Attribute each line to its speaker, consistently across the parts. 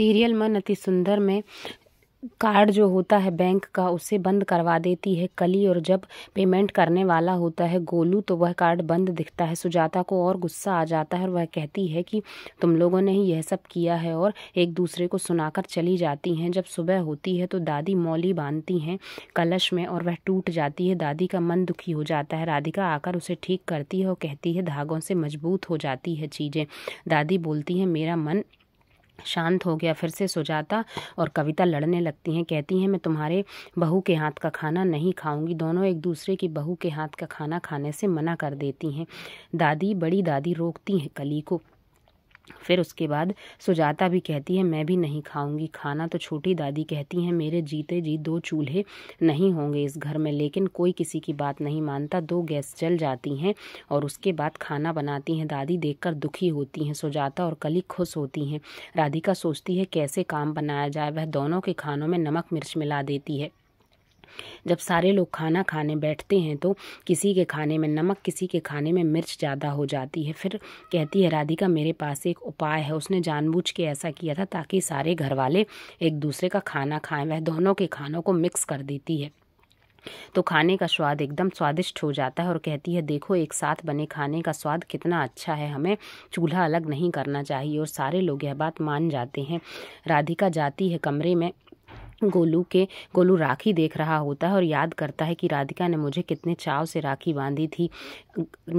Speaker 1: serial मन अति सुंदर में कार्ड जो होता है बैंक का उसे बंद करवा देती है कली और जब पेमेंट करने वाला होता है गोलू तो वह कार्ड बंद दिखता है सुजाता को और गुस्सा आ जाता है और वह कहती है कि तुम लोगों ने ही यह सब किया है और एक दूसरे को सुनाकर चली जाती हैं जब सुबह होती है तो दादी मौली बांधती हैं कलश में और वह टूट जाती है दादी का मन दुखी हो जाता है राधिका आकर उसे ठीक करती है और कहती है धागों से मजबूत हो जाती है चीज़ें दादी बोलती है मेरा मन शांत हो गया फिर से सुजाता और कविता लड़ने लगती हैं कहती हैं मैं तुम्हारे बहू के हाथ का खाना नहीं खाऊंगी दोनों एक दूसरे की बहू के हाथ का खाना खाने से मना कर देती हैं दादी बड़ी दादी रोकती हैं कली को फिर उसके बाद सुजाता भी कहती है मैं भी नहीं खाऊंगी खाना तो छोटी दादी कहती हैं मेरे जीते जी दो चूल्हे नहीं होंगे इस घर में लेकिन कोई किसी की बात नहीं मानता दो गैस जल जाती हैं और उसके बाद खाना बनाती हैं दादी देखकर दुखी होती हैं सुजाता और कली खुश होती हैं राधिका सोचती है कैसे काम बनाया जाए वह दोनों के खानों में नमक मिर्च मिला देती है जब सारे लोग खाना खाने बैठते हैं तो किसी के खाने में नमक किसी के खाने में मिर्च ज़्यादा हो जाती है फिर कहती है राधिका मेरे पास एक उपाय है उसने जानबूझ के ऐसा किया था ताकि सारे घर वाले एक दूसरे का खाना खाएं वह दोनों के खानों को मिक्स कर देती है तो खाने का स्वाद एकदम स्वादिष्ट हो जाता है और कहती है देखो एक साथ बने खाने का स्वाद कितना अच्छा है हमें चूल्हा अलग नहीं करना चाहिए और सारे लोग यह बात मान जाते हैं राधिका जाती है कमरे में गोलू के गोलू राखी देख रहा होता है और याद करता है कि राधिका ने मुझे कितने चाव से राखी बांधी थी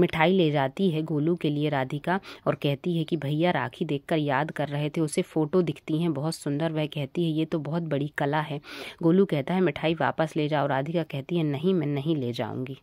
Speaker 1: मिठाई ले जाती है गोलू के लिए राधिका और कहती है कि भैया राखी देखकर याद कर रहे थे उसे फ़ोटो दिखती हैं बहुत सुंदर वह कहती है ये तो बहुत बड़ी कला है गोलू कहता है मिठाई वापस ले जाओ राधिका कहती है नहीं मैं नहीं ले जाऊँगी